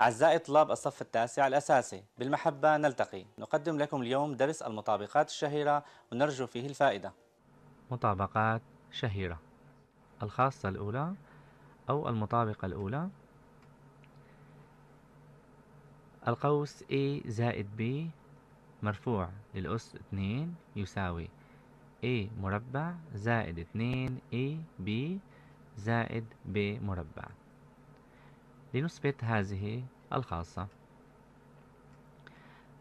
أعزائي طلاب الصف التاسع الأساسي بالمحبة نلتقي نقدم لكم اليوم درس المطابقات الشهيرة ونرجو فيه الفائدة مطابقات شهيرة الخاصة الأولى أو المطابقة الأولى القوس A زائد B مرفوع للأس 2 يساوي A مربع زائد 2 AB زائد B مربع لنثبت هذه الخاصة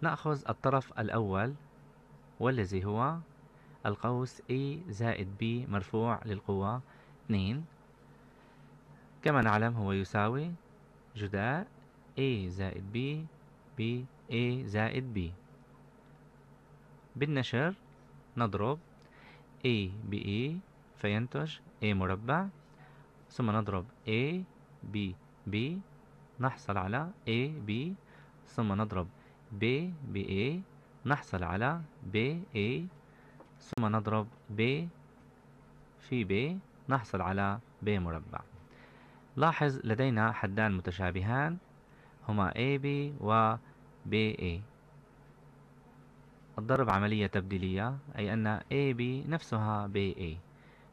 نأخذ الطرف الأول والذي هو القوس A زائد B مرفوع للقوة 2 كما نعلم هو يساوي جداء A زائد B ب A زائد B بالنشر نضرب A ب A e فينتج A مربع ثم نضرب A ب B نحصل على A B ثم نضرب B ب A نحصل على B A ثم نضرب B في B نحصل على B مربع لاحظ لدينا حدان متشابهان هما B و A الضرب عملية تبديلية أي أن B نفسها A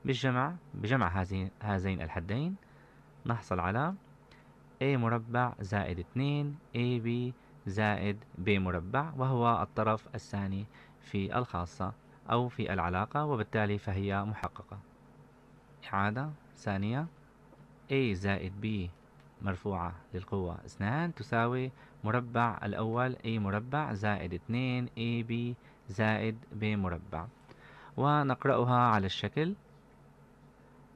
بالجمع بجمع هذين الحدين نحصل على a مربع زائد 2 ab زائد b مربع وهو الطرف الثاني في الخاصة أو في العلاقة وبالتالي فهي محققة إعادة ثانية a زائد b مرفوعة للقوة 2 تساوي مربع الأول a مربع زائد 2 ab زائد b مربع ونقرأها على الشكل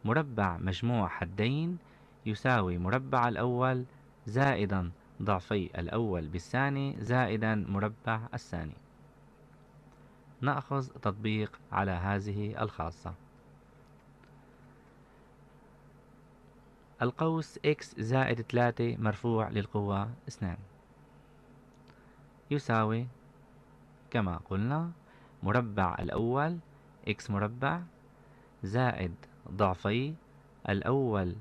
مربع مجموع حدين يساوي مربع الأول زائدا ضعفي الأول بالثاني زائدا مربع الثاني نأخذ تطبيق على هذه الخاصة القوس x زائد 3 مرفوع للقوة 2 يساوي كما قلنا مربع الأول x مربع زائد ضعفي الأول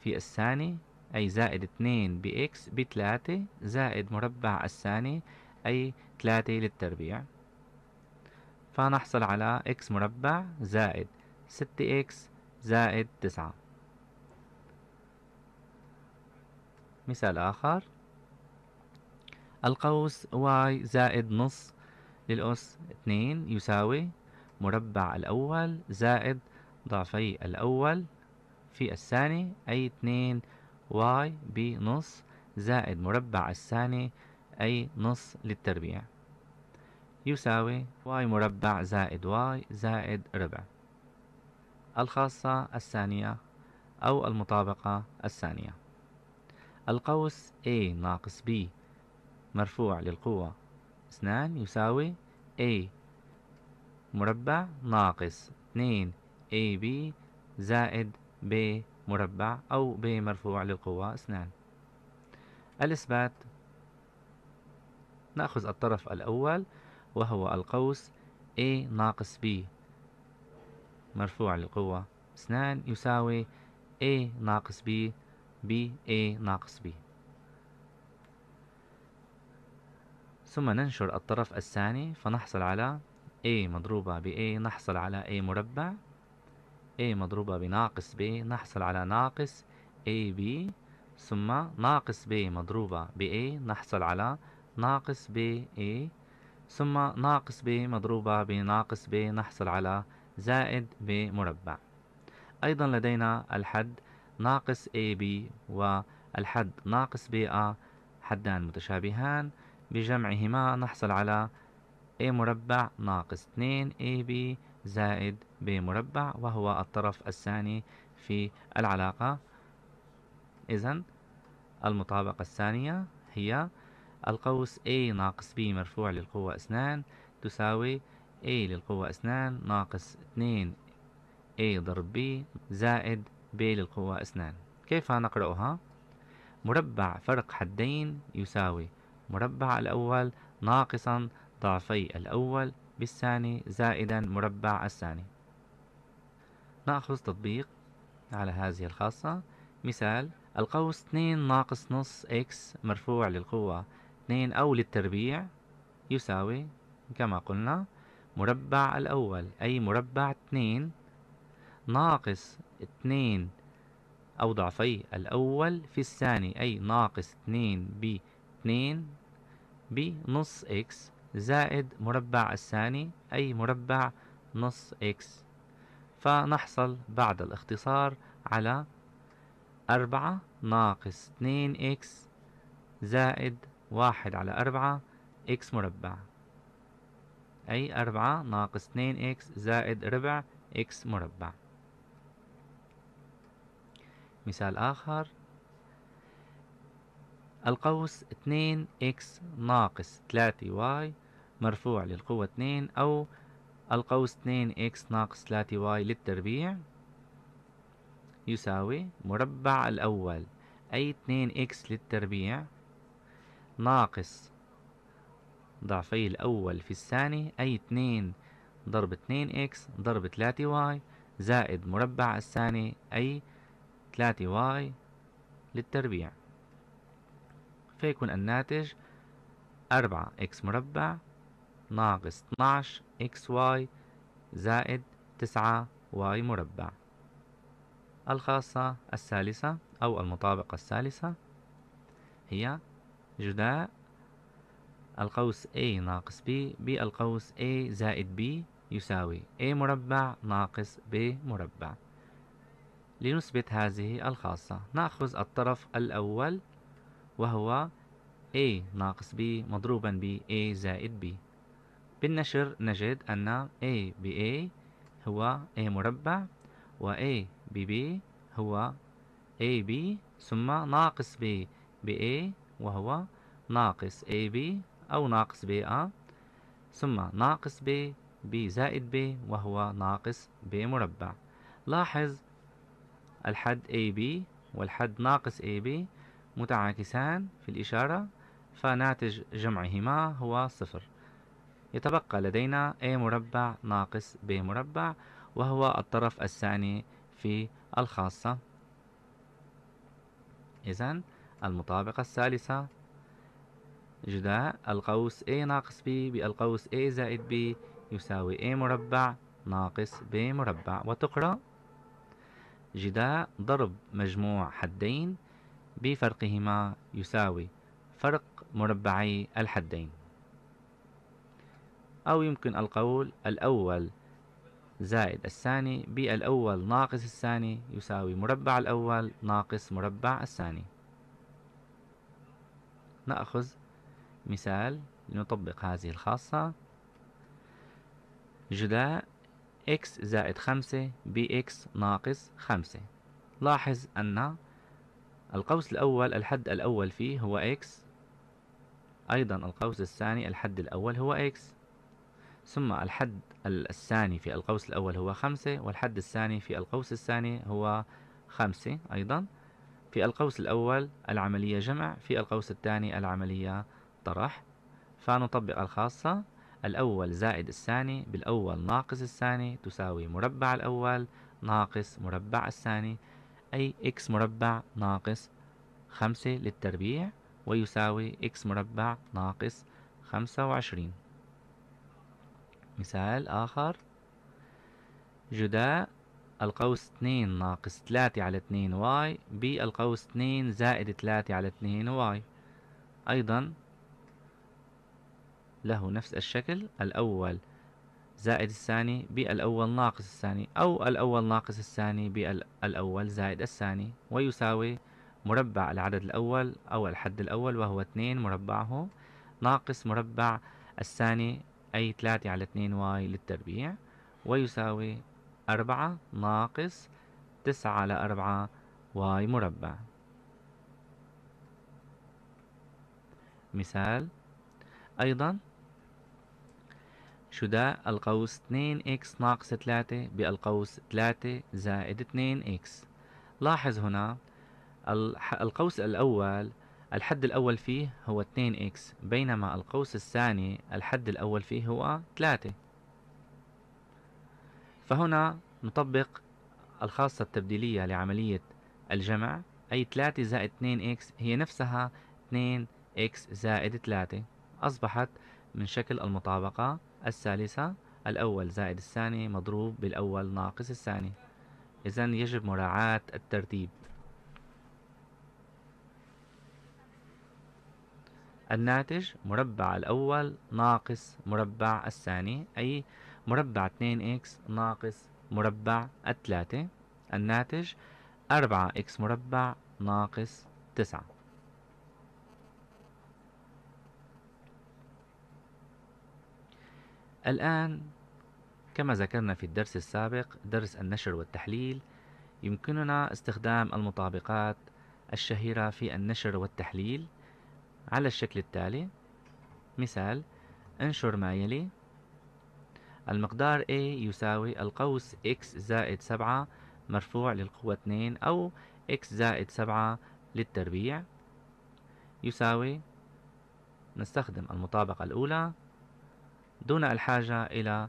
في الثاني أي زائد اثنين بإكس بتلاتة زائد مربع الثاني أي تلاتة للتربيع فنحصل على إكس مربع زائد ستة إكس زائد تسعة مثال آخر القوس واي زائد نص للأس اثنين يساوي مربع الأول زائد ضعفي الأول في الثاني أي اثنين واي بنص زائد مربع الثاني أي نص للتربيع يساوي واي مربع زائد واي زائد ربع الخاصة الثانية أو المطابقة الثانية القوس A ناقص B مرفوع للقوة اثنان يساوي A مربع ناقص 2 AB زائد ب مربع أو بمرفوع للقوة اثنان الإثبات نأخذ الطرف الأول وهو القوس A ناقص B مرفوع للقوة اثنان يساوي A ناقص B B A ناقص B ثم ننشر الطرف الثاني فنحصل على A مضروبة ب A نحصل على A مربع A مضروبة بناقص B نحصل على ناقص AB ثم ناقص B مضروبة ب A نحصل على ناقص BA ثم ناقص B مضروبة بناقص B نحصل على زائد B مربع أيضا لدينا الحد ناقص AB والحد ناقص BA حدان متشابهان بجمعهما نحصل على A مربع ناقص 2 AB زائد B مربع وهو الطرف الثاني في العلاقة إذا المطابقة الثانية هي القوس A ناقص B مرفوع للقوة اثنان تساوي A للقوة اثنان ناقص 2 A ضرب B زائد B للقوة اثنان كيف نقرأها؟ مربع فرق حدين يساوي مربع الأول ناقصا ضعفي الأول بالثاني زائدا مربع الثاني نأخذ تطبيق على هذه الخاصة مثال القوس 2 ناقص نص x مرفوع للقوة 2 أو للتربيع يساوي كما قلنا مربع الأول أي مربع 2 ناقص 2 أو ضعفي الأول في الثاني أي ناقص 2 ب 2 بنص x زائد مربع الثاني أي مربع نص إكس فنحصل بعد الاختصار على أربعة ناقص اثنين إكس زائد واحد على أربعة إكس مربع أي أربعة ناقص اثنين إكس زائد ربع إكس مربع مثال آخر القوس اثنين إكس ناقص تلاتة واي مرفوع للقوة 2 أو القوس 2 x ناقص 3 y للتربيع يساوي مربع الأول أي 2 x للتربيع ناقص ضعفي الأول في الثاني أي 2 ضرب 2 x ضرب 3 y زائد مربع الثاني أي 3 y للتربيع فيكون الناتج 4 x مربع ناقص 12 اكس واي زائد 9 واي مربع الخاصة الثالثة أو المطابقة الثالثة هي جداء القوس A ناقص B بالقوس A زائد B يساوي A مربع ناقص B مربع لنثبت هذه الخاصة نأخذ الطرف الأول وهو A ناقص B مضروبا ب A زائد B بالنشر نجد أن A A هو A مربع و A B هو B ثم ناقص B A وهو ناقص B أو ناقص A ثم ناقص B B زائد B وهو ناقص B مربع لاحظ الحد B والحد ناقص B متعاكسان في الإشارة فناتج جمعهما هو صفر يتبقى لدينا A مربع ناقص B مربع وهو الطرف الثاني في الخاصة إذا المطابقة الثالثة جداء القوس A ناقص B بالقوس A زائد B يساوي A مربع ناقص B مربع وتقرأ جداء ضرب مجموع حدين بفرقهما يساوي فرق مربعي الحدين أو يمكن القول الأول زائد الثاني بالأول ناقص الثاني يساوي مربع الأول ناقص مربع الثاني نأخذ مثال لنطبق هذه الخاصة جداء x زائد خمسة bx ناقص خمسة لاحظ أن القوس الأول الحد الأول فيه هو x أيضا القوس الثاني الحد الأول هو x ثم الحد الثاني في القوس الأول هو خمسة والحد الثاني في القوس الثاني هو خمسة أيضا في القوس الأول العملية جمع في القوس الثاني العملية طرح فنطبق الخاصة الأول زائد الثاني بالأول ناقص الثاني تساوي مربع الأول ناقص مربع الثاني أي x مربع ناقص خمسة للتربيع ويساوي x مربع ناقص خمسة وعشرين مثال آخر جداء القوس 2 ناقص 3 على 2 واي بالقوس 2 زائد 3 على 2 واي أيضا له نفس الشكل الأول زائد الثاني بالأول ناقص الثاني أو الأول ناقص الثاني بالأول زائد الثاني ويساوي مربع العدد الأول أو الحد الأول وهو 2 مربعه ناقص مربع الثاني أي ثلاثة على 2 واي للتربيع ويساوي أربعة ناقص تسعة على أربعة واي مربع مثال أيضا شداء القوس 2x ناقص 3 بالقوس 3 زائد 2x لاحظ هنا القوس الأول الحد الأول فيه هو 2x بينما القوس الثاني الحد الأول فيه هو 3 فهنا نطبق الخاصة التبديلية لعملية الجمع أي 3 زائد 2x هي نفسها 2x زائد 3 أصبحت من شكل المطابقة الثالثة الأول زائد الثاني مضروب بالأول ناقص الثاني إذن يجب مراعاة الترتيب الناتج مربع الأول ناقص مربع الثاني أي مربع 2x ناقص مربع الثلاثة الناتج 4x مربع ناقص 9 الآن كما ذكرنا في الدرس السابق درس النشر والتحليل يمكننا استخدام المطابقات الشهيرة في النشر والتحليل على الشكل التالي مثال انشر ما يلي المقدار A يساوي القوس x زائد 7 مرفوع للقوة 2 أو x زائد 7 للتربيع يساوي نستخدم المطابقة الأولى دون الحاجة إلى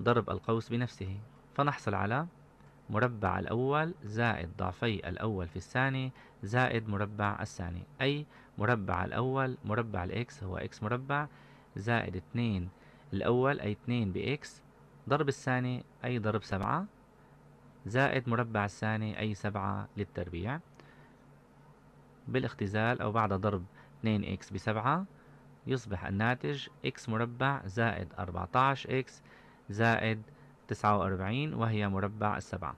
ضرب القوس بنفسه فنحصل على مربع الأول زائد ضعفي الأول في الثاني زائد مربع الثاني أي مربع الأول مربع الإكس هو إكس مربع زائد 2 الأول أي 2 بإكس ضرب الثاني أي ضرب 7 زائد مربع الثاني أي 7 للتربيع بالاختزال أو بعد ضرب 2x بسبعة يصبح الناتج x مربع زائد 14x زائد 49 وهي مربع السبعة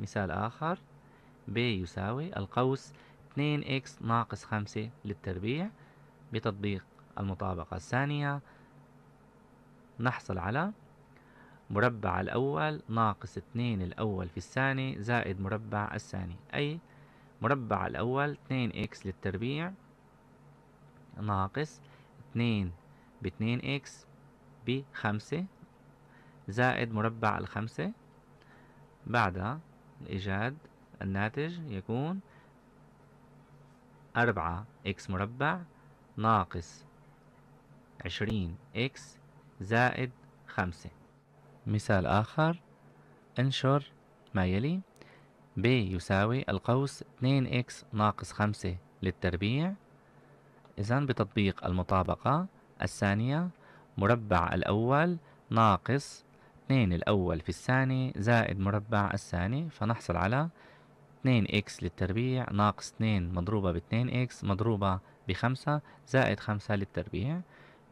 مثال آخر ب يساوي القوس 2x ناقص 5 للتربيع بتطبيق المطابقة الثانية نحصل على مربع الأول ناقص 2 الأول في الثاني زائد مربع الثاني أي مربع الأول 2x للتربيع ناقص 2 ب 2x ب 5 زائد مربع الخمسة بعدها إيجاد الناتج يكون أربعة إكس مربع ناقص عشرين إكس زائد خمسة مثال آخر انشر ما يلي ب يساوي القوس 2x ناقص 5 للتربيع إذا بتطبيق المطابقة الثانية مربع الأول ناقص 2 الأول في الثاني زائد مربع الثاني فنحصل على 2x للتربيع ناقص 2 مضروبة ب 2x مضروبة بخمسة زائد خمسة للتربيع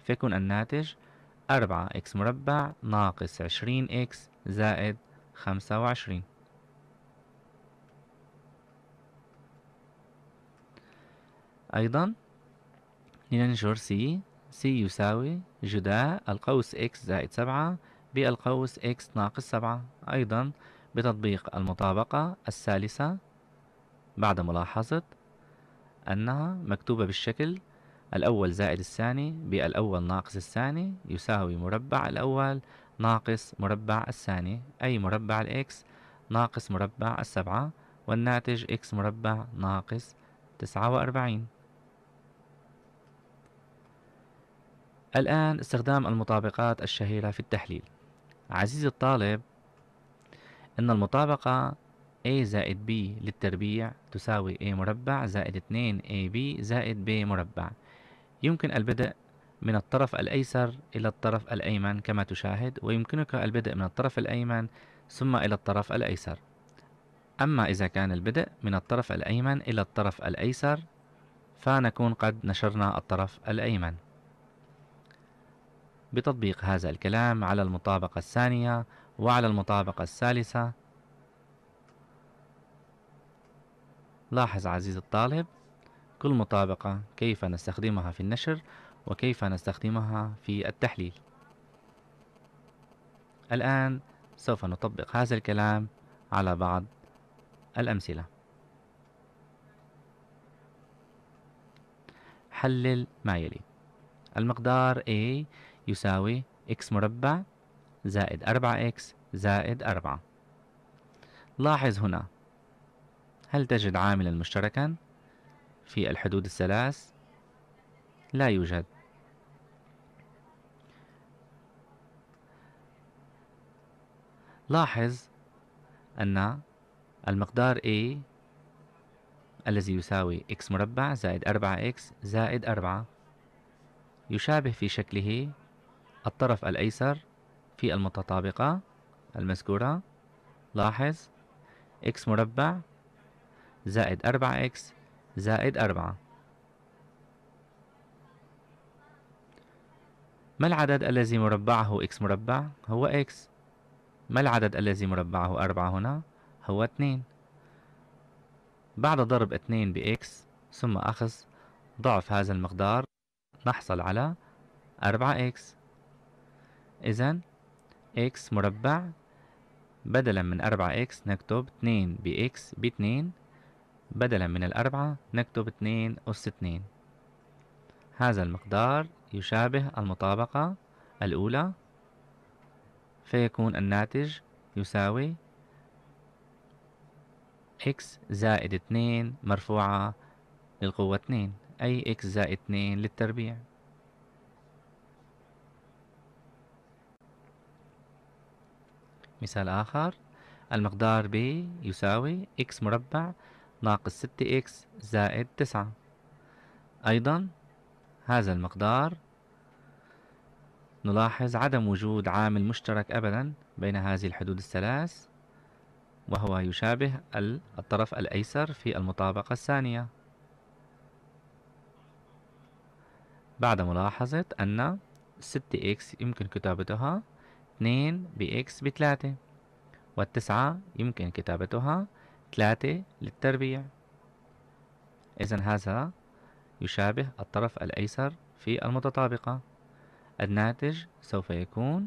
فيكون الناتج أربعة x مربع ناقص عشرين x زائد خمسة وعشرين أيضا لننشر c c يساوي جداء القوس x زائد سبعة بالقوس x ناقص سبعة أيضا بتطبيق المطابقة الثالثة بعد ملاحظة أنها مكتوبة بالشكل الأول زائد الثاني بالأول ناقص الثاني يساوي مربع الأول ناقص مربع الثاني أي مربع الإكس ناقص مربع السبعة والناتج إكس مربع ناقص تسعة وأربعين الآن استخدام المطابقات الشهيرة في التحليل عزيزي الطالب إن المطابقة a زائد b للتربيع تساوي a مربع زائد 2 ab زائد b مربع يمكن البدء من الطرف الأيسر إلى الطرف الأيمن كما تشاهد ويمكنك البدء من الطرف الأيمن ثم إلى الطرف الأيسر أما إذا كان البدء من الطرف الأيمن إلى الطرف الأيسر فنكون قد نشرنا الطرف الأيمن بتطبيق هذا الكلام على المطابقة الثانية وعلى المطابقة الثالثة لاحظ عزيزي الطالب كل مطابقة كيف نستخدمها في النشر وكيف نستخدمها في التحليل الآن سوف نطبق هذا الكلام على بعض الأمثلة حلل ما يلي المقدار A يساوي x مربع زائد 4x زائد 4 لاحظ هنا هل تجد عاملا مشتركا في الحدود الثلاث لا يوجد لاحظ أن المقدار A الذي يساوي x مربع زائد 4x زائد 4 يشابه في شكله الطرف الأيسر في المتطابقة المذكورة لاحظ x مربع زائد 4x زائد 4 ما العدد الذي مربعه x مربع هو x ما العدد الذي مربعه 4 هنا هو 2 بعد ضرب 2 ب x ثم أخذ ضعف هذا المقدار نحصل على 4 4x إذا إكس مربع بدلا من أربعة إكس نكتب اتنين بإكس باتنين بدلا من الأربعة نكتب اتنين أس اتنين هذا المقدار يشابه المطابقة الأولى فيكون الناتج يساوي x زائد 2 مرفوعة للقوة 2 أي x زائد 2 للتربيع مثال آخر المقدار ب يساوي x مربع ناقص 6x زائد 9 أيضا هذا المقدار نلاحظ عدم وجود عامل مشترك أبدا بين هذه الحدود الثلاث وهو يشابه الطرف الأيسر في المطابقة الثانية بعد ملاحظة أن 6x يمكن كتابتها 2 بإكس بتلاتة والتسعة يمكن كتابتها تلاتة للتربيع إذا هذا يشابه الطرف الأيسر في المتطابقة الناتج سوف يكون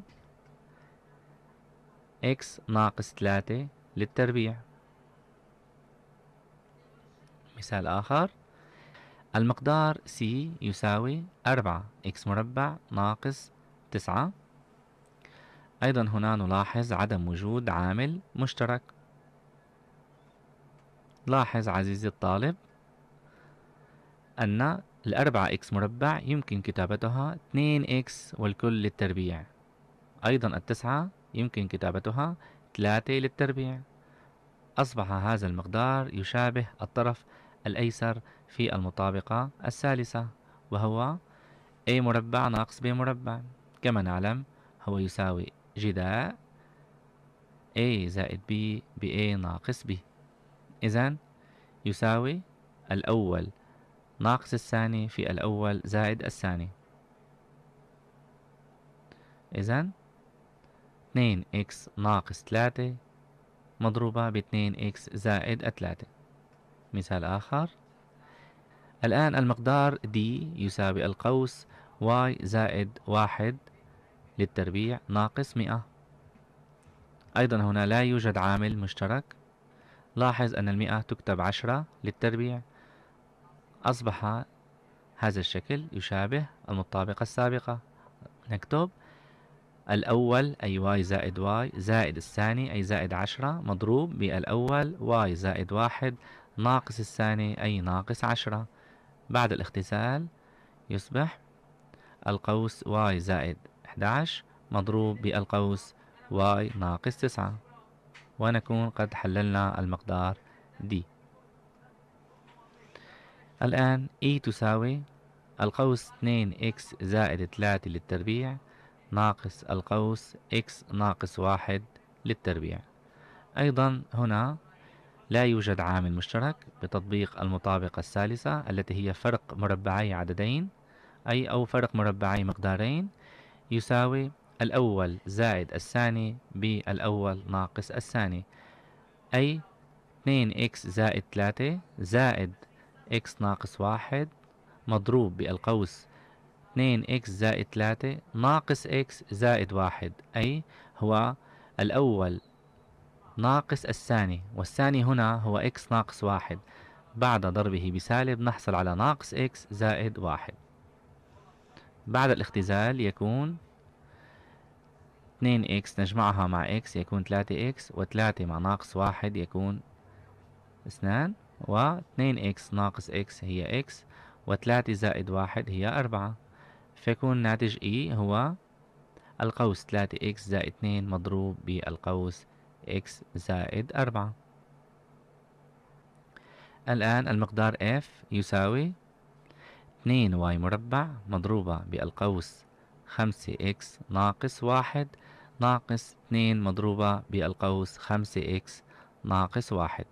x ناقص 3 للتربيع مثال آخر المقدار C يساوي 4 x مربع ناقص 9 أيضا هنا نلاحظ عدم وجود عامل مشترك لاحظ عزيزي الطالب أن الأربعة إكس مربع يمكن كتابتها 2 إكس والكل للتربيع أيضا التسعة يمكن كتابتها 3 للتربيع أصبح هذا المقدار يشابه الطرف الأيسر في المطابقة الثالثة وهو A مربع ناقص B مربع كما نعلم هو يساوي جذاء A زائد B A ناقص B إذا يساوي الأول ناقص الثاني في الأول زائد الثاني إذا 2x ناقص 3 مضروبة ب 2x زائد 3 مثال آخر الآن المقدار d يساوي القوس y زائد واحد للتربيع ناقص 100 أيضا هنا لا يوجد عامل مشترك لاحظ أن المئة تكتب عشرة للتربيع أصبح هذا الشكل يشابه المطابقة السابقة نكتب الأول أي واي زائد واي زائد الثاني أي زائد عشرة مضروب بالأول واي زائد واحد ناقص الثاني أي ناقص عشرة بعد الاختزال يصبح القوس واي زائد 11 مضروب بالقوس y ناقص 9 ونكون قد حللنا المقدار d الآن e تساوي القوس 2x زائد 3 للتربيع ناقص القوس x ناقص 1 للتربيع أيضا هنا لا يوجد عامل مشترك بتطبيق المطابقة الثالثة التي هي فرق مربعي عددين أي أو فرق مربعي مقدارين يساوي الأول زائد الثاني بالأول ناقص الثاني أي 2x زائد 3 زائد x ناقص 1 مضروب بالقوس 2x زائد 3 ناقص x زائد 1 أي هو الأول ناقص الثاني والثاني هنا هو x ناقص 1 بعد ضربه بسالب نحصل على ناقص x زائد 1 بعد الاختزال يكون 2x نجمعها مع x يكون 3x و3 مع ناقص 1 يكون 2 و2x ناقص x هي x و3 زائد 1 هي 4 فيكون ناتج E هو القوس 3x زائد 2 مضروب بالقوس x زائد 4 الآن المقدار F يساوي 2 واي مربع مضروبة بالقوس 5 اكس ناقص 1 ناقص 2 مضروبة بالقوس 5 اكس ناقص 1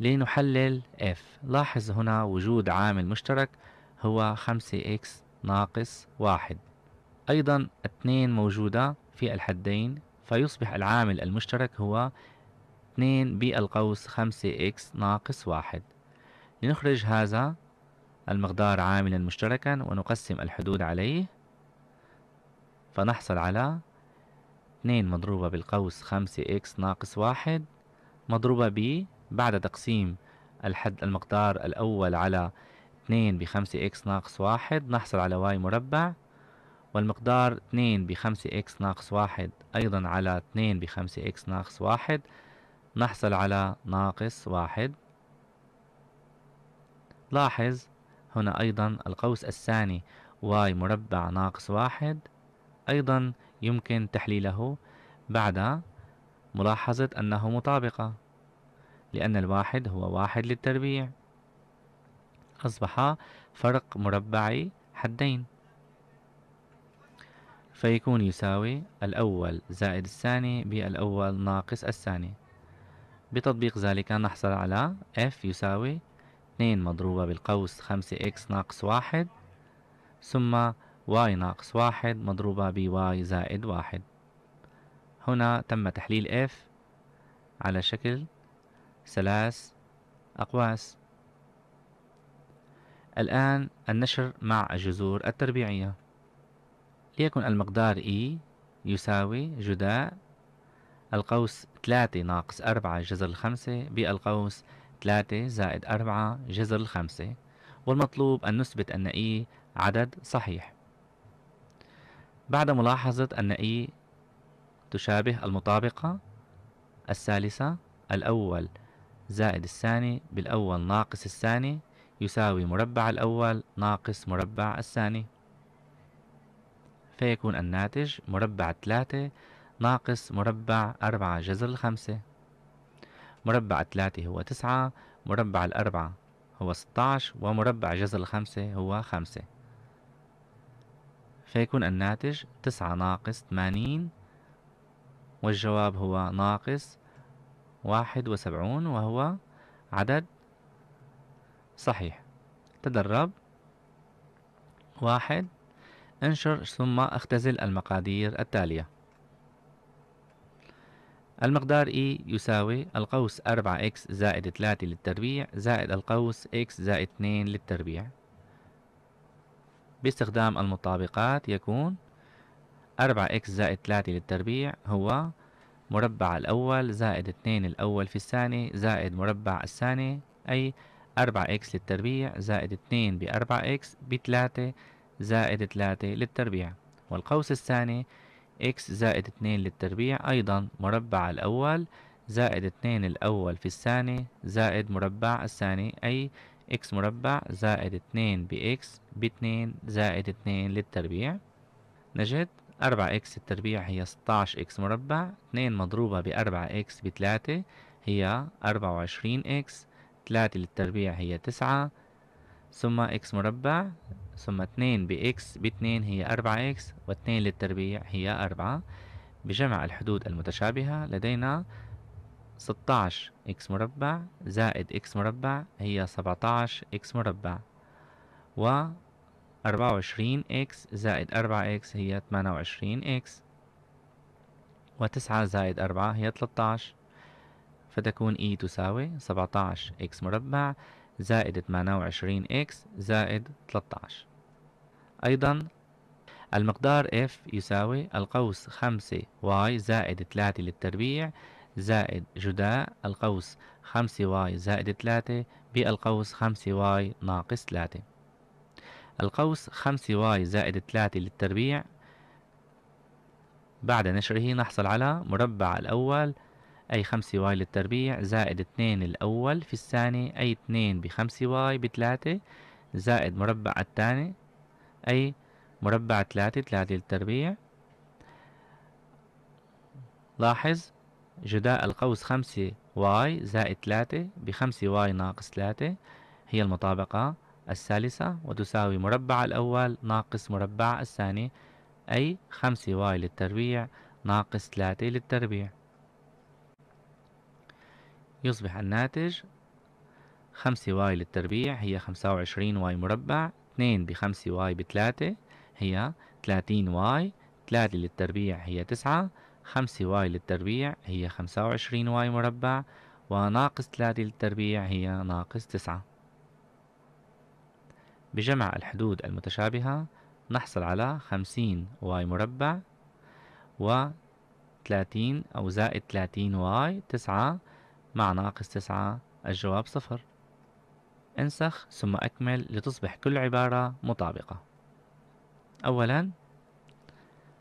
لنحلل f لاحظ هنا وجود عامل مشترك هو 5 x ناقص 1 أيضا 2 موجودة في الحدين فيصبح العامل المشترك هو 2 بالقوس 5 x ناقص 1 لنخرج هذا المقدار عاملا مشتركا ونقسم الحدود عليه فنحصل على 2 مضروبة بالقوس 5x ناقص واحد مضروبة ب بعد تقسيم الحد المقدار الأول على 2 ب 5 x ناقص واحد نحصل على y مربع والمقدار 2 ب 5 x ناقص واحد أيضا على 2 ب 5 x ناقص واحد نحصل على ناقص واحد لاحظ هنا أيضا القوس الثاني واي مربع ناقص واحد أيضا يمكن تحليله بعد ملاحظة أنه مطابقة لأن الواحد هو واحد للتربيع أصبح فرق مربعي حدين فيكون يساوي الأول زائد الثاني بالأول ناقص الثاني بتطبيق ذلك نحصل على f يساوي 2 مضروبة بالقوس 5x ناقص 1 ثم y ناقص 1 مضروبة ب y زائد 1 هنا تم تحليل f على شكل ثلاث أقواس الآن النشر مع الجذور التربيعية ليكن المقدار E يساوي جداء القوس 3 ناقص 4 جذر 5 بالقوس 3 زائد 4 جذر 5 والمطلوب أن نثبت أن E عدد صحيح بعد ملاحظة أن E تشابه المطابقة الثالثة الأول زائد الثاني بالأول ناقص الثاني يساوي مربع الأول ناقص مربع الثاني فيكون الناتج مربع 3 ناقص مربع 4 جذر 5 مربع الثلاثة هو تسعة مربع الأربعة هو ستاش ومربع جزر الخمسة هو خمسة فيكون الناتج تسعة ناقص ثمانين والجواب هو ناقص واحد وسبعون وهو عدد صحيح تدرب واحد انشر ثم اختزل المقادير التالية المقدار E يساوي القوس 4x زائد 3 للتربيع زائد القوس x زائد 2 للتربيع باستخدام المطابقات يكون 4x زائد 3 للتربيع هو مربع الأول زائد 2 الأول في الثاني زائد مربع الثاني أي 4x للتربيع زائد 2 ب 4x ب 3 زائد 3 للتربيع والقوس الثاني إكس زائد اتنين للتربيع أيضا مربع الأول زائد اتنين الأول في الثاني زائد مربع الثاني أي إكس مربع زائد اتنين ب باتنين زائد اتنين للتربيع نجد أربعة إكس التربيع هي 16 إكس مربع اتنين مضروبة بأربعة إكس بتلاتة هي أربعة وعشرين إكس تلاتة للتربيع هي تسعة ثم اكس مربع ثم اتنين باكس باتنين هي اربعة اكس واتنين للتربيع هي اربعة بجمع الحدود المتشابهة لدينا 16 اكس مربع زائد اكس مربع هي 17 اكس مربع و 24 اكس زائد 4 اكس هي 28 اكس وتسعة زائد أربعة هي 13 فتكون e تساوي 17 اكس مربع زائد 28 x زائد 13 أيضا المقدار f يساوي القوس 5 y زائد 3 للتربيع زائد جداء القوس 5 y زائد 3 بالقوس 5 y ناقص 3 القوس 5 y زائد 3 للتربيع بعد نشره نحصل على مربع الأول أي خمسة واي للتربيع زائد اتنين الأول في الثاني أي اتنين بخمسة واي بتلاتة زائد مربع الثاني أي مربع تلاتة تلاتة للتربيع لاحظ جداء القوس خمسة واي زائد تلاتة بخمسة واي ناقص تلاتة هي المطابقة الثالثة وتساوي مربع الأول ناقص مربع الثاني أي خمسة واي للتربيع ناقص تلاتة للتربيع يصبح الناتج خمسة واي للتربيع هي خمسة وعشرين واي مربع اثنين بخمسة واي بثلاثة هي ثلاثين واي ثلاثة للتربيع هي تسعة خمسة واي للتربيع هي خمسة وعشرين واي مربع وناقص ثلاثة للتربيع هي ناقص تسعة بجمع الحدود المتشابهة نحصل على خمسين واي مربع و 30 أو زائد 30 واي 9 مع ناقص تسعة الجواب صفر انسخ ثم أكمل لتصبح كل عبارة مطابقة أولا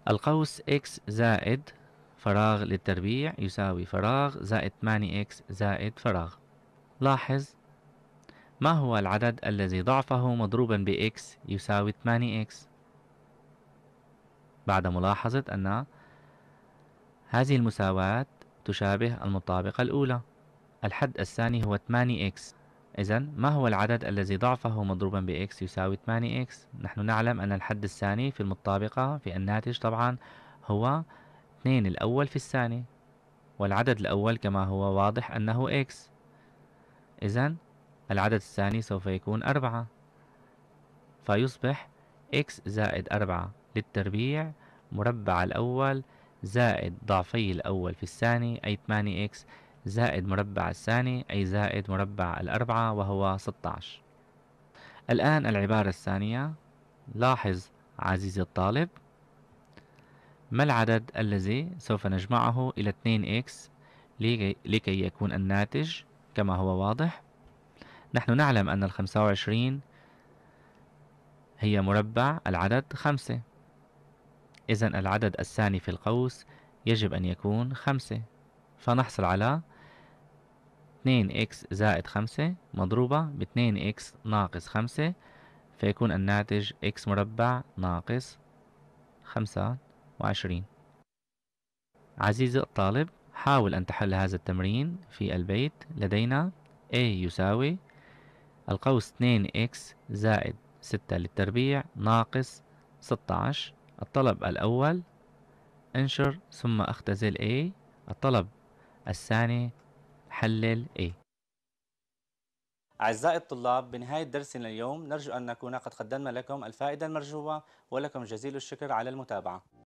القوس x زائد فراغ للتربيع يساوي فراغ زائد 8x زائد فراغ لاحظ ما هو العدد الذي ضعفه مضروبا ب x يساوي 8x بعد ملاحظة أن هذه المساواة تشابه المطابقة الأولى الحد الثاني هو 8x إذا ما هو العدد الذي ضعفه مضروبا ب x يساوي 8x نحن نعلم أن الحد الثاني في المطابقة في الناتج طبعا هو 2 الأول في الثاني والعدد الأول كما هو واضح أنه x إذا العدد الثاني سوف يكون أربعة فيصبح x زائد أربعة للتربيع مربع الأول زائد ضعفي الأول في الثاني أي 8x زائد مربع الثاني أي زائد مربع الأربعة وهو 16 الآن العبارة الثانية لاحظ عزيزي الطالب ما العدد الذي سوف نجمعه إلى 2x لكي يكون الناتج كما هو واضح نحن نعلم أن الخمسة وعشرين هي مربع العدد خمسة إذا العدد الثاني في القوس يجب أن يكون خمسة فنحصل على 2 إكس زائد 5 مضروبة ب 2 إكس ناقص 5 فيكون الناتج إكس مربع ناقص 25 عزيزي الطالب حاول أن تحل هذا التمرين في البيت لدينا A يساوي القوس 2x زائد 6 للتربيع ناقص 16 الطلب الأول انشر ثم اختزل A الطلب الثاني حلل A أعزائي الطلاب بنهاية درسنا اليوم نرجو أن نكون قد قدمنا لكم الفائدة المرجوة ولكم جزيل الشكر على المتابعة